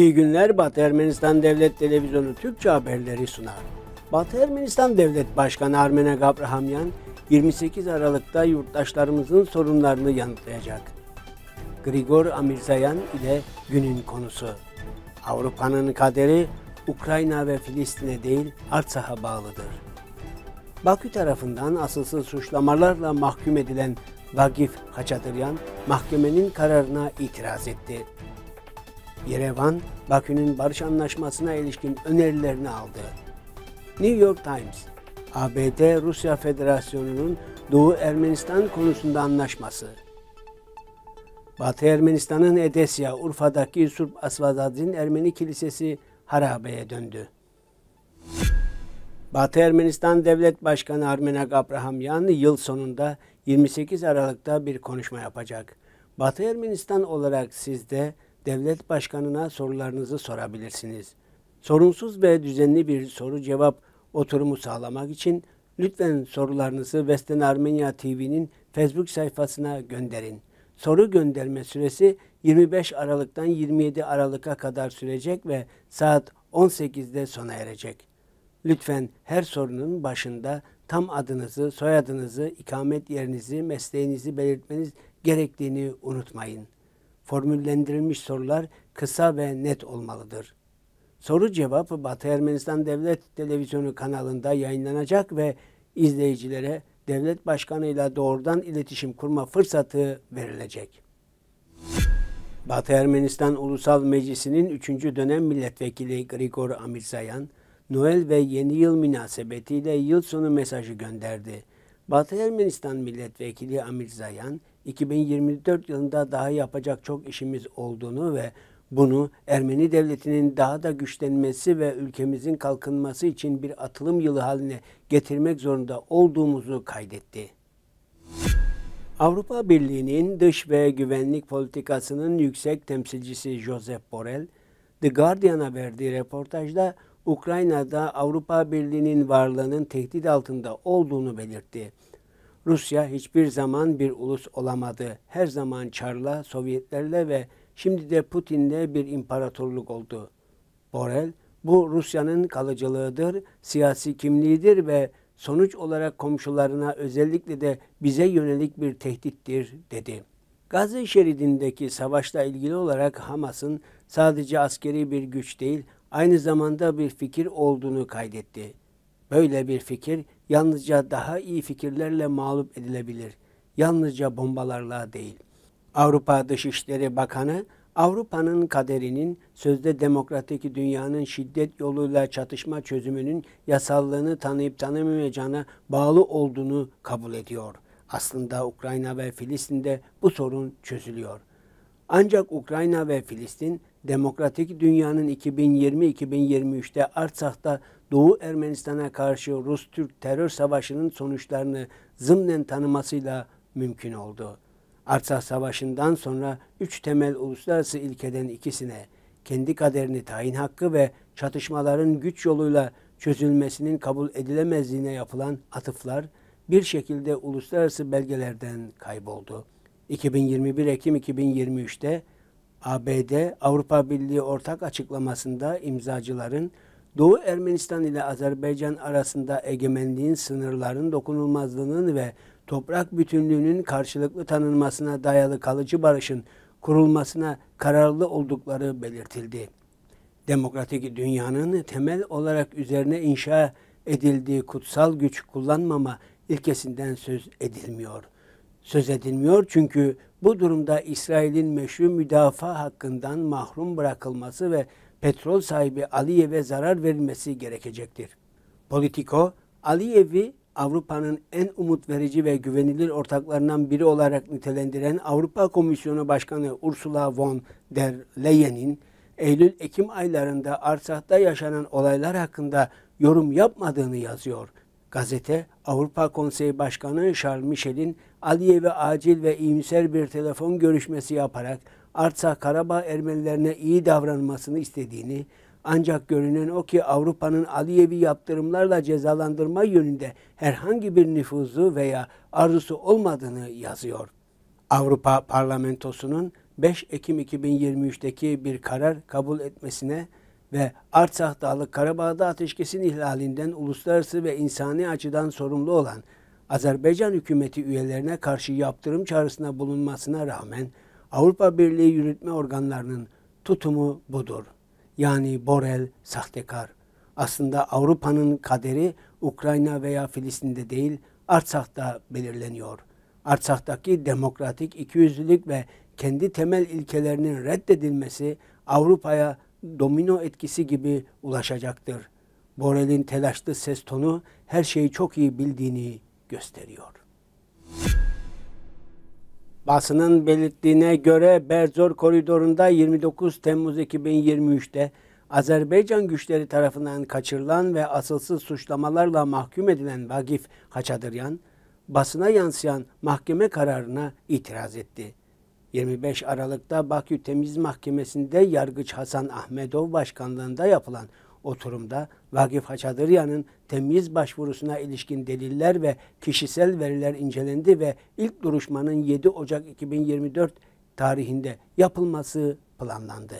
İyi günler Batı Ermenistan Devlet Televizyonu Türkçe haberleri sunar. Batı Ermenistan Devlet Başkanı Armene Gabrahamyan 28 Aralık'ta yurttaşlarımızın sorunlarını yanıtlayacak. Grigor Amirzayan ile günün konusu. Avrupa'nın kaderi Ukrayna ve Filistin'e değil Artsah'a bağlıdır. Bakü tarafından asılsız suçlamalarla mahkum edilen Vagif Haçatıryan mahkemenin kararına itiraz etti. Yerevan, Bakü'nün barış anlaşmasına ilişkin önerilerini aldı. New York Times, ABD Rusya Federasyonu'nun Doğu Ermenistan konusunda anlaşması. Batı Ermenistan'ın Edesya, Urfa'daki Surp Asvadadin Ermeni Kilisesi harabeye döndü. Batı Ermenistan Devlet Başkanı Armenak Abrahamyan yıl sonunda 28 Aralık'ta bir konuşma yapacak. Batı Ermenistan olarak sizde devlet başkanına sorularınızı sorabilirsiniz. Sorunsuz ve düzenli bir soru cevap oturumu sağlamak için lütfen sorularınızı Western Armenia TV'nin Facebook sayfasına gönderin. Soru gönderme süresi 25 Aralık'tan 27 Aralık'a kadar sürecek ve saat 18'de sona erecek. Lütfen her sorunun başında tam adınızı, soyadınızı, ikamet yerinizi, mesleğinizi belirtmeniz gerektiğini unutmayın formüllendirilmiş sorular kısa ve net olmalıdır. Soru cevabı Batı Ermenistan Devlet Televizyonu kanalında yayınlanacak ve izleyicilere devlet başkanıyla doğrudan iletişim kurma fırsatı verilecek. Batı Ermenistan Ulusal Meclisi'nin 3. dönem milletvekili Grigor Amirzayan Noel ve Yeni Yıl münasebetiyle yıl sonu mesajı gönderdi. Batı Ermenistan milletvekili Amirzayan, 2024 yılında daha yapacak çok işimiz olduğunu ve bunu Ermeni devletinin daha da güçlenmesi ve ülkemizin kalkınması için bir atılım yılı haline getirmek zorunda olduğumuzu kaydetti. Avrupa Birliği'nin dış ve güvenlik politikasının yüksek temsilcisi Josep Borrell, The Guardian'a verdiği reportajda Ukrayna'da Avrupa Birliği'nin varlığının tehdit altında olduğunu belirtti. Rusya hiçbir zaman bir ulus olamadı. Her zaman Çar'la, Sovyetlerle ve şimdi de Putin'le bir imparatorluk oldu. Borel, bu Rusya'nın kalıcılığıdır, siyasi kimliğidir ve sonuç olarak komşularına özellikle de bize yönelik bir tehdittir dedi. Gazze şeridindeki savaşla ilgili olarak Hamas'ın sadece askeri bir güç değil, aynı zamanda bir fikir olduğunu kaydetti. Böyle bir fikir yalnızca daha iyi fikirlerle mağlup edilebilir. Yalnızca bombalarla değil. Avrupa Dışişleri Bakanı Avrupa'nın kaderinin sözde demokratik dünyanın şiddet yoluyla çatışma çözümünün yasallığını tanıyıp tanımayacağına bağlı olduğunu kabul ediyor. Aslında Ukrayna ve Filistin'de bu sorun çözülüyor. Ancak Ukrayna ve Filistin demokratik dünyanın 2020-2023'te Artsak'ta Doğu Ermenistan'a karşı Rus-Türk terör savaşının sonuçlarını zımnen tanımasıyla mümkün oldu. Artsakh Savaşı'ndan sonra üç temel uluslararası ilkeden ikisine kendi kaderini tayin hakkı ve çatışmaların güç yoluyla çözülmesinin kabul edilemezliğine yapılan atıflar bir şekilde uluslararası belgelerden kayboldu. 2021 Ekim 2023'te ABD Avrupa Birliği ortak açıklamasında imzacıların Doğu Ermenistan ile Azerbaycan arasında egemenliğin sınırların dokunulmazlığının ve toprak bütünlüğünün karşılıklı tanınmasına dayalı kalıcı barışın kurulmasına kararlı oldukları belirtildi. Demokratik dünyanın temel olarak üzerine inşa edildiği kutsal güç kullanmama ilkesinden söz edilmiyor. Söz edilmiyor çünkü bu durumda İsrail'in meşru müdafaa hakkından mahrum bırakılması ve petrol sahibi Aliyev'e zarar verilmesi gerekecektir. Politico, Aliyev'i Avrupa'nın en umut verici ve güvenilir ortaklarından biri olarak nitelendiren Avrupa Komisyonu Başkanı Ursula von der Leyen'in Eylül-Ekim aylarında Arsah'ta yaşanan olaylar hakkında yorum yapmadığını yazıyor. Gazete, Avrupa Konseyi Başkanı Charles Michel'in Aliyev'e acil ve iyimser bir telefon görüşmesi yaparak Artsakh Karabağ Ermenilerine iyi davranmasını istediğini, ancak görünen o ki Avrupa'nın Aliyevi yaptırımlarla cezalandırma yönünde herhangi bir nüfuzu veya arzusu olmadığını yazıyor. Avrupa Parlamentosu'nun 5 Ekim 2023'teki bir karar kabul etmesine ve Artsakh Dağlı Karabağ'da ateşkesin ihlalinden uluslararası ve insani açıdan sorumlu olan Azerbaycan hükümeti üyelerine karşı yaptırım çağrısına bulunmasına rağmen Avrupa Birliği yürütme organlarının tutumu budur. Yani Borel sahtekar. Aslında Avrupa'nın kaderi Ukrayna veya Filistin'de değil Artsak'ta belirleniyor. Artsak'taki demokratik ikiyüzlülük ve kendi temel ilkelerinin reddedilmesi Avrupa'ya domino etkisi gibi ulaşacaktır. Borel'in telaşlı ses tonu her şeyi çok iyi bildiğini gösteriyor. Basının belirttiğine göre Berzor koridorunda 29 Temmuz 2023'te Azerbaycan güçleri tarafından kaçırılan ve asılsız suçlamalarla mahkum edilen Vagif Haçadıryan, basına yansıyan mahkeme kararına itiraz etti. 25 Aralık'ta Bakü Temiz Mahkemesi'nde Yargıç Hasan Ahmedov başkanlığında yapılan oturumda Vagif Haçadırya'nın temyiz başvurusuna ilişkin deliller ve kişisel veriler incelendi ve ilk duruşmanın 7 Ocak 2024 tarihinde yapılması planlandı.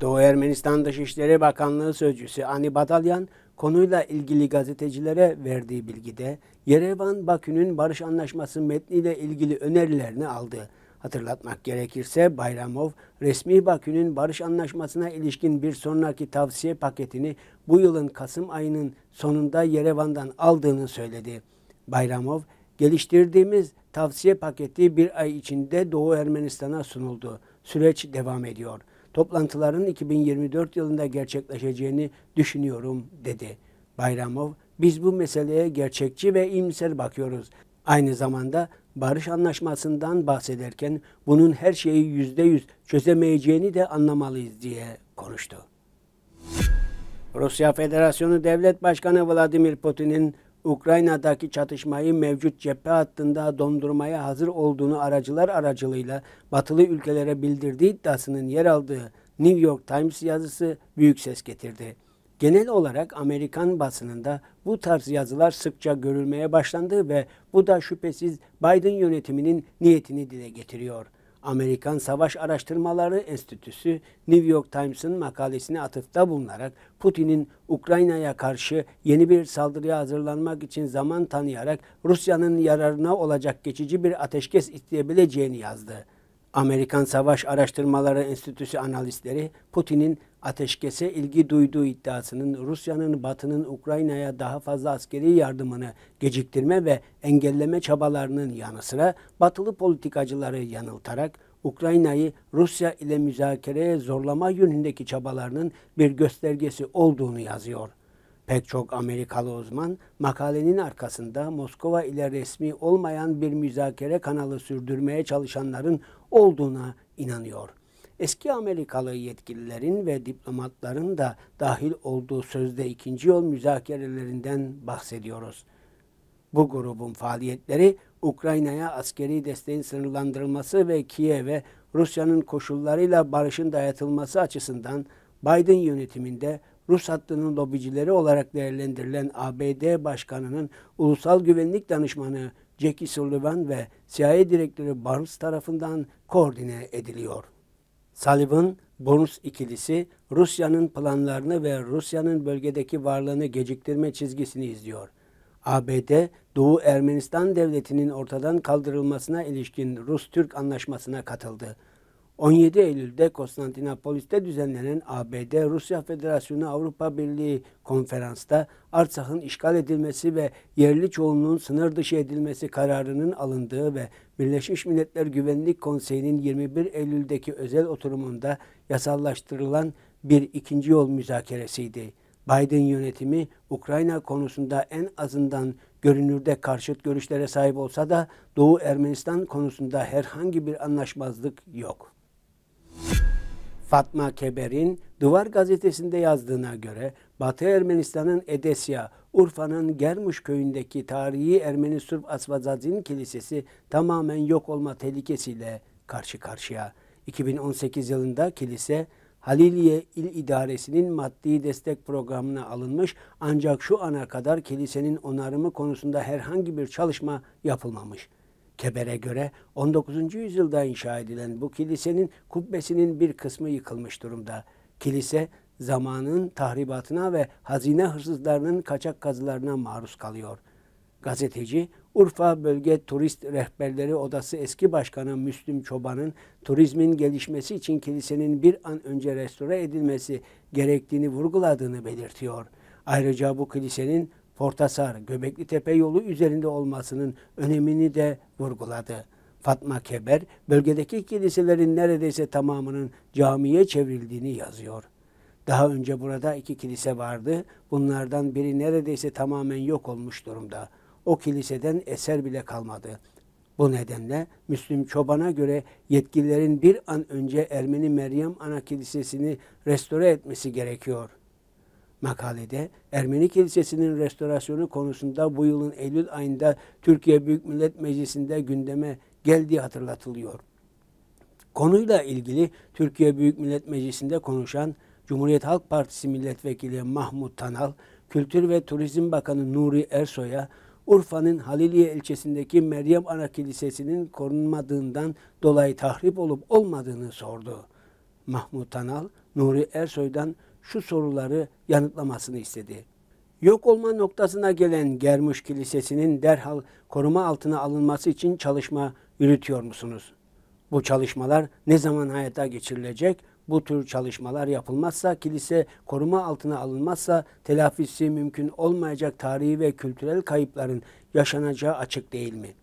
Doğu Ermenistan Dışişleri Bakanlığı Sözcüsü Ani Batalyan konuyla ilgili gazetecilere verdiği bilgide Yerevan Bakü'nün barış anlaşması metniyle ilgili önerilerini aldı. Hatırlatmak gerekirse Bayramov, resmi Bakü'nün barış anlaşmasına ilişkin bir sonraki tavsiye paketini bu yılın Kasım ayının sonunda Yerevan'dan aldığını söyledi. Bayramov, geliştirdiğimiz tavsiye paketi bir ay içinde Doğu Ermenistan'a sunuldu. Süreç devam ediyor. Toplantıların 2024 yılında gerçekleşeceğini düşünüyorum dedi. Bayramov, biz bu meseleye gerçekçi ve imser bakıyoruz. Aynı zamanda barış anlaşmasından bahsederken bunun her şeyi yüzde yüz çözemeyeceğini de anlamalıyız diye konuştu. Rusya Federasyonu Devlet Başkanı Vladimir Putin'in Ukrayna'daki çatışmayı mevcut cephe hattında dondurmaya hazır olduğunu aracılar aracılığıyla batılı ülkelere bildirdiği iddiasının yer aldığı New York Times yazısı büyük ses getirdi genel olarak Amerikan basınında bu tarz yazılar sıkça görülmeye başlandı ve bu da şüphesiz Biden yönetiminin niyetini dile getiriyor. Amerikan Savaş Araştırmaları Enstitüsü New York Times'ın makalesine atıfta bulunarak Putin'in Ukrayna'ya karşı yeni bir saldırıya hazırlanmak için zaman tanıyarak Rusya'nın yararına olacak geçici bir ateşkes isteyebileceğini yazdı. Amerikan Savaş Araştırmaları Enstitüsü analistleri Putin'in ateşkese ilgi duyduğu iddiasının Rusya'nın Batı'nın Ukrayna'ya daha fazla askeri yardımını geciktirme ve engelleme çabalarının yanı sıra Batılı politikacıları yanıltarak Ukrayna'yı Rusya ile müzakereye zorlama yönündeki çabalarının bir göstergesi olduğunu yazıyor. Pek çok Amerikalı uzman makalenin arkasında Moskova ile resmi olmayan bir müzakere kanalı sürdürmeye çalışanların olduğuna inanıyor. Eski Amerikalı yetkililerin ve diplomatların da dahil olduğu sözde ikinci yol müzakerelerinden bahsediyoruz. Bu grubun faaliyetleri Ukrayna'ya askeri desteğin sınırlandırılması ve Kiev'e Rusya'nın koşullarıyla barışın dayatılması açısından Biden yönetiminde Rus hattının lobicileri olarak değerlendirilen ABD Başkanı'nın Ulusal Güvenlik Danışmanı Jackie Sullivan ve CIA Direktörü Barnes tarafından koordine ediliyor. Sullivan, Bonus ikilisi Rusya'nın planlarını ve Rusya'nın bölgedeki varlığını geciktirme çizgisini izliyor. ABD, Doğu Ermenistan Devleti'nin ortadan kaldırılmasına ilişkin Rus-Türk anlaşmasına katıldı. 17 Eylül'de Konstantinopolis'te düzenlenen ABD Rusya Federasyonu Avrupa Birliği konferansta Artsak'ın işgal edilmesi ve yerli çoğunluğun sınır dışı edilmesi kararının alındığı ve Birleşmiş Milletler Güvenlik Konseyi'nin 21 Eylül'deki özel oturumunda yasallaştırılan bir ikinci yol müzakeresiydi. Biden yönetimi Ukrayna konusunda en azından görünürde karşıt görüşlere sahip olsa da Doğu Ermenistan konusunda herhangi bir anlaşmazlık yok. Fatma Keber'in Duvar gazetesinde yazdığına göre Batı Ermenistan'ın Edesya, Urfa'nın Germuş köyündeki tarihi Ermeni surp Asvazazin Kilisesi tamamen yok olma tehlikesiyle karşı karşıya. 2018 yılında kilise Haliliye İl İdaresi'nin maddi destek programına alınmış ancak şu ana kadar kilisenin onarımı konusunda herhangi bir çalışma yapılmamış. Keber'e göre 19. yüzyılda inşa edilen bu kilisenin kubbesinin bir kısmı yıkılmış durumda. Kilise zamanın tahribatına ve hazine hırsızlarının kaçak kazılarına maruz kalıyor. Gazeteci Urfa Bölge Turist Rehberleri Odası eski başkanı Müslüm Çoban'ın turizmin gelişmesi için kilisenin bir an önce restore edilmesi gerektiğini vurguladığını belirtiyor. Ayrıca bu kilisenin Ortasar Göbekli Tepe yolu üzerinde olmasının önemini de vurguladı. Fatma Keber bölgedeki kiliselerin neredeyse tamamının camiye çevrildiğini yazıyor. Daha önce burada iki kilise vardı. Bunlardan biri neredeyse tamamen yok olmuş durumda. O kiliseden eser bile kalmadı. Bu nedenle Müslüm Çoban'a göre yetkililerin bir an önce Ermeni Meryem Ana Kilisesi'ni restore etmesi gerekiyor.'' makalede Ermeni Kilisesi'nin restorasyonu konusunda bu yılın Eylül ayında Türkiye Büyük Millet Meclisi'nde gündeme geldiği hatırlatılıyor. Konuyla ilgili Türkiye Büyük Millet Meclisi'nde konuşan Cumhuriyet Halk Partisi Milletvekili Mahmut Tanal, Kültür ve Turizm Bakanı Nuri Ersoy'a Urfa'nın Haliliye ilçesindeki Meryem Ana Kilisesi'nin korunmadığından dolayı tahrip olup olmadığını sordu. Mahmut Tanal, Nuri Ersoy'dan şu soruları yanıtlamasını istedi. Yok olma noktasına gelen Germuş Kilisesi'nin derhal koruma altına alınması için çalışma yürütüyor musunuz? Bu çalışmalar ne zaman hayata geçirilecek? Bu tür çalışmalar yapılmazsa, kilise koruma altına alınmazsa telafisi mümkün olmayacak tarihi ve kültürel kayıpların yaşanacağı açık değil mi?''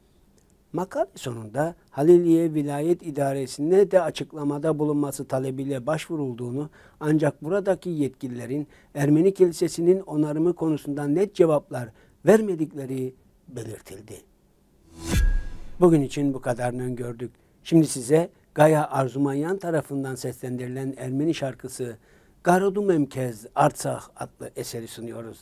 Makale sonunda Haliliye Vilayet İdaresi'ne de açıklamada bulunması talebiyle başvurulduğunu ancak buradaki yetkililerin Ermeni Kilisesi'nin onarımı konusunda net cevaplar vermedikleri belirtildi. Bugün için bu kadarını gördük. Şimdi size Gaya Arzumanyan tarafından seslendirilen Ermeni şarkısı Garodum Emkez Artsah adlı eseri sunuyoruz.